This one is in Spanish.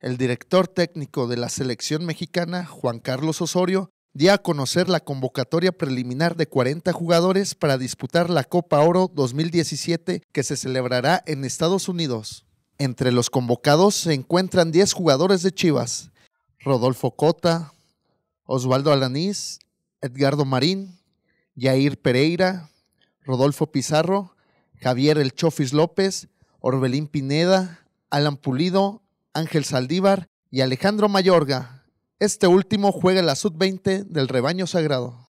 El director técnico de la selección mexicana, Juan Carlos Osorio, dio a conocer la convocatoria preliminar de 40 jugadores para disputar la Copa Oro 2017 que se celebrará en Estados Unidos. Entre los convocados se encuentran 10 jugadores de Chivas, Rodolfo Cota, Osvaldo Alanís, Edgardo Marín, Jair Pereira, Rodolfo Pizarro, Javier El Chofis López, Orbelín Pineda, Alan Pulido, Ángel Saldívar y Alejandro Mayorga. Este último juega en la sub-20 del rebaño sagrado.